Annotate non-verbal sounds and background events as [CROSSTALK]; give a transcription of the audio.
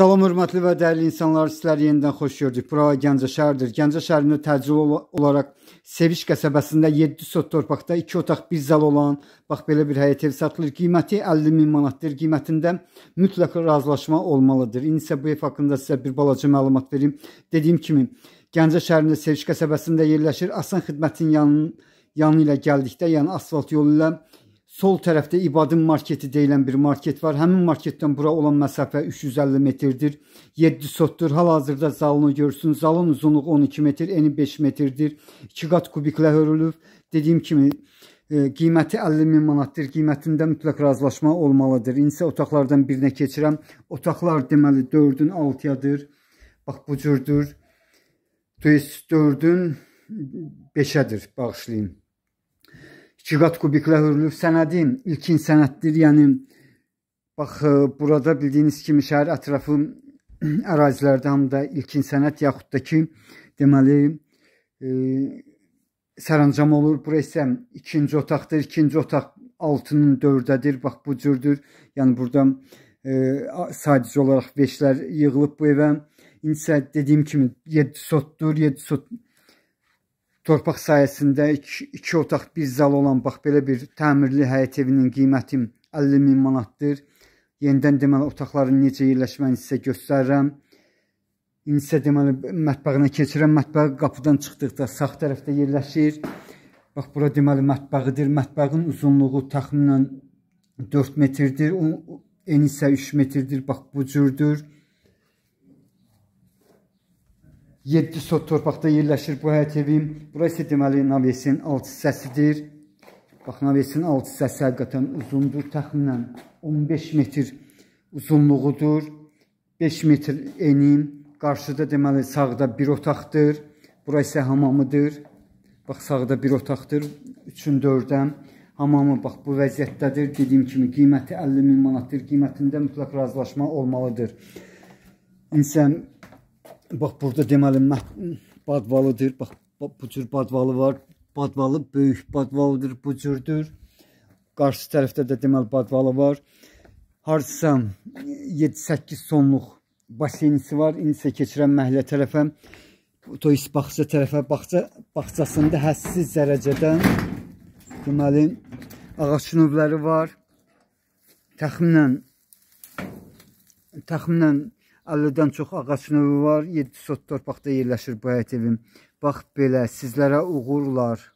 Salam hörmətli və dəyərli insanlar, sizləri yenidən xoş gördük. Bura Gəncə şəhəridir. Gəncə şəhərində təcrübə olaraq Seviş qəsəbəsində 7 sot torpaqda 2 otaq bir zal olan, bax belə bir həyət ev satılır. Qiyməti 50 min manatdır. Qiymətində mütləq razılaşma olmalıdır. İndi isə bu ev haqqında sizə bir balaca məlumat verim. Dediyim kimi, Gəncə şəhərində Seviş qəsəbəsində yerləşir. Asan xidmətin yanının yanı ilə gəldikdə, yəni asfalt yolu ilə sol tərəfdə İbadın marketi deyilən bir market var. Həmin marketdən bura olan məsafə 350 metrdir. 7 sotdur. Hal-hazırda zalını görürsünüz. Zalın uzunluğu 12 metr, eni 5 metrdir. 2 qat kubiklə hörülüb. Dediyim kimi e, qiyməti 50 min manatdır. Qiymətində mütləq razılaşma olmalıdır. İndi isə otaqlardan birinə keçirəm. Otaqlar deməli 4-ün 6-yadır. Bax bu cürdür. 4-ün 5-ədir. Bağışlayın. Kiqat kubiklə hörülüb sənədi, ilkin sənəddir. Yəni bax e, burada bildiyiniz kimi şəhər ətrafı [CLEARS THROAT] ərazilərdə həm də ilkin sənəd yaxud da ki, deməli e, sərəncam olur. Bura isə ikinci otaqdır. İkinci otaq altının dördədir. Bax bu cürdür. Yəni burada e, sadəcə olaraq beşlər yığılıb bu evə. İndi isə dediyim kimi 7 sotdur. 7 sot torpaq sayəsində iki, iki otaq bir zal olan bax belə bir təmirli həyət evinin qiyməti 50 min manatdır. Yenidən deməli otaqların necə yerləşməni sizə göstərirəm. İndi isə deməli mətbəxinə keçirəm. Mətbəx qapıdan çıxdıqda sağ tərəfdə yerləşir. Bax bura deməli mətbəxidir. Mətbəxin uzunluğu təxminən 4 metrdir. O eni isə 3 metrdir. Bax bu cürdür. 7 sot torpaqda yerləşir bu həyət evim. Bura isə deməli naviyesin alt hissəsidir. Bax, naviyesin alt hissəsi həqiqətən uzundur, təxminən 15 metr uzunluğudur. 5 metr enim. Qarşıda deməli sağda bir otaqdır. Bura isə hamamıdır. Bax, sağda bir otaqdır. 3-ün 4-dən hamamı bax bu vəziyyətdədir. Dediyim kimi qiyməti 50 min manatdır. Qiymətində mütləq razılaşma olmalıdır. İnsan Bax burada deməli badvalıdır. Bax bu cür badvalı var. Badvalı böyük badvalıdır, bu cürdür. Qarşı tərəfdə də deməli badvalı var. Harsısa 7-8 sonluq baseynisi var. İndi isə keçirəm məhəllə tərəfə. Toys bağça tərəfə, bağça bağçasında həssiz dərəcədə deməli ağac növləri var. Təxminən təxminən 50-dən çox ağac növü var. 7 sot torpaqda yerləşir bu həyət evim. Bax belə sizlərə uğurlar.